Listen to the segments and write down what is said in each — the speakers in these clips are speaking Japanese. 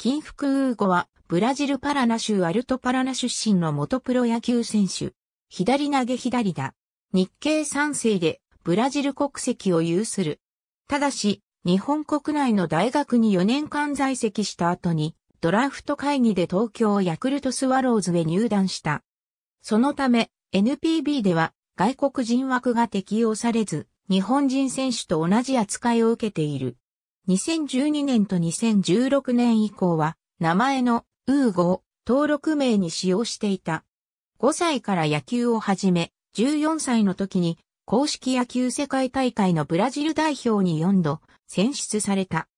金福ウーゴは、ブラジルパラナ州アルトパラナ出身の元プロ野球選手。左投げ左打。日系三世で、ブラジル国籍を有する。ただし、日本国内の大学に4年間在籍した後に、ドラフト会議で東京ヤクルトスワローズへ入団した。そのため、NPB では外国人枠が適用されず、日本人選手と同じ扱いを受けている。2012年と2016年以降は、名前のウーゴを登録名に使用していた。5歳から野球を始め、14歳の時に公式野球世界大会のブラジル代表に4度選出された。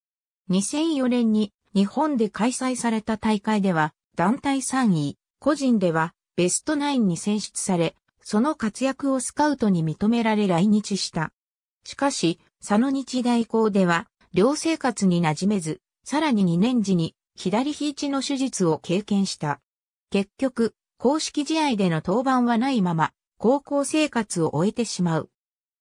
2004年に日本で開催された大会では団体3位、個人ではベストナインに選出され、その活躍をスカウトに認められ来日した。しかし、佐野日大校では寮生活に馴染めず、さらに2年時に左肘の手術を経験した。結局、公式試合での登板はないまま、高校生活を終えてしまう。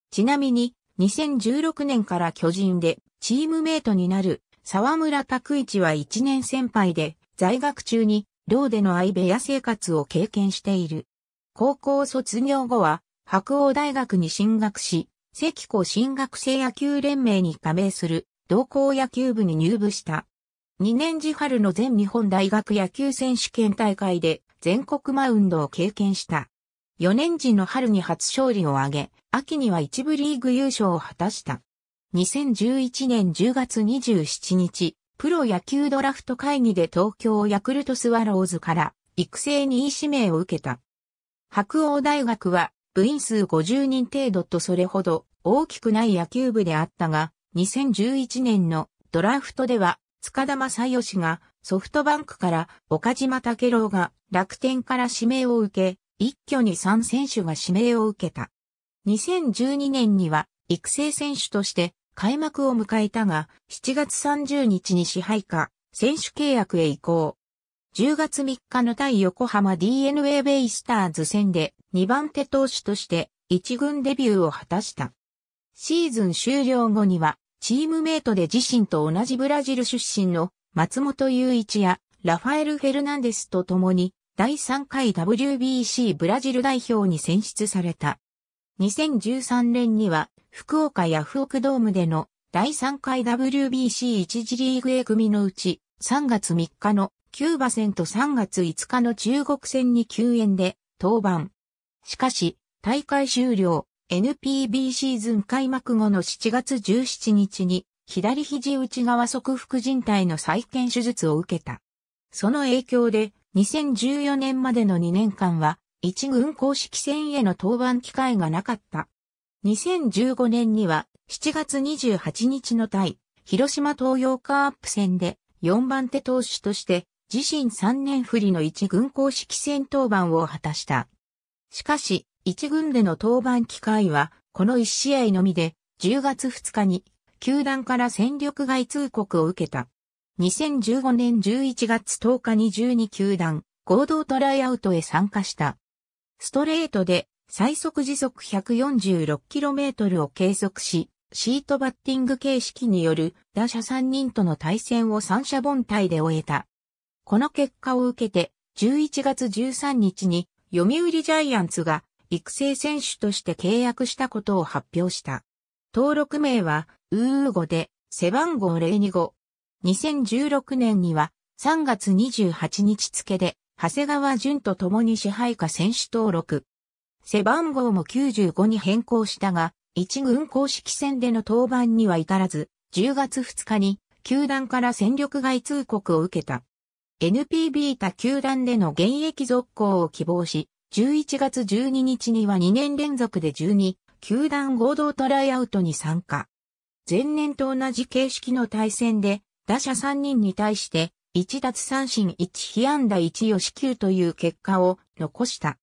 ちなみに、2016年から巨人でチームメイトになる沢村拓一は1年先輩で、在学中に寮での相部屋生活を経験している。高校卒業後は、白鸚大学に進学し、関子進学生野球連盟に加盟する同校野球部に入部した。2年時春の全日本大学野球選手権大会で全国マウンドを経験した。4年時の春に初勝利を挙げ、秋には一部リーグ優勝を果たした。2011年10月27日、プロ野球ドラフト会議で東京ヤクルトスワローズから育成に位指名を受けた。白王大学は部員数50人程度とそれほど大きくない野球部であったが、2011年のドラフトでは、塚田正義がソフトバンクから岡島武郎が楽天から指名を受け、一挙に3選手が指名を受けた。2012年には育成選手として開幕を迎えたが、7月30日に支配下、選手契約へ移行。10月3日の対横浜 DNA ベイスターズ戦で2番手投手として1軍デビューを果たした。シーズン終了後にはチームメイトで自身と同じブラジル出身の松本雄一やラファエル・フェルナンデスと共に第3回 WBC ブラジル代表に選出された。2013年には福岡ヤフオクドームでの第3回 WBC1 次リーグ A 組のうち3月3日のキューバ戦と3月5日の中国戦に救援で登板。しかし大会終了 NPB シーズン開幕後の7月17日に左肘内側側副靭帯の再建手術を受けた。その影響で2014年までの2年間は一軍公式戦への登板機会がなかった。2015年には7月28日の対広島東洋カープ戦で4番手投手として自身3年振りの一軍公式戦登板を果たした。しかし、1軍での登板機会は、この1試合のみで、10月2日に、球団から戦力外通告を受けた。2015年11月10日に12球団、合同トライアウトへ参加した。ストレートで、最速時速 146km を計測し、シートバッティング形式による打者3人との対戦を三者凡退で終えた。この結果を受けて、11月13日に読売ジャイアンツが育成選手として契約したことを発表した。登録名は、ウーウゴで、背番号025。2016年には、3月28日付で、長谷川淳と共に支配下選手登録。背番号も95に変更したが、一軍公式戦での登板には至らず、10月2日に球団から戦力外通告を受けた。NPB 他球団での現役続行を希望し、11月12日には2年連続で12、球団合同トライアウトに参加。前年と同じ形式の対戦で、打者3人に対して、1奪三振1被安打1よし球という結果を残した。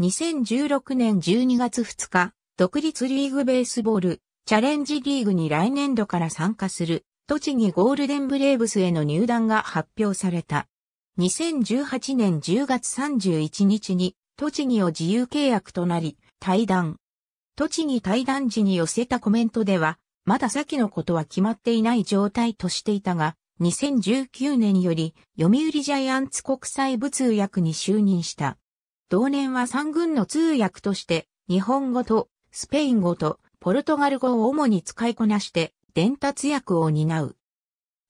2016年12月2日、独立リーグベースボール、チャレンジリーグに来年度から参加する、栃木ゴールデンブレーブスへの入団が発表された。2018年10月31日に栃木を自由契約となり、対談。栃木対談時に寄せたコメントでは、まだ先のことは決まっていない状態としていたが、2019年より読売ジャイアンツ国際部通訳に就任した。同年は三軍の通訳として、日本語とスペイン語とポルトガル語を主に使いこなして、伝達役を担う。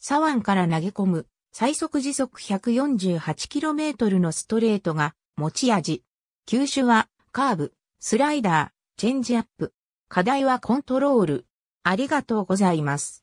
左腕から投げ込む、最速時速 148km のストレートが持ち味。球種は、カーブ、スライダー、チェンジアップ。課題はコントロール。ありがとうございます。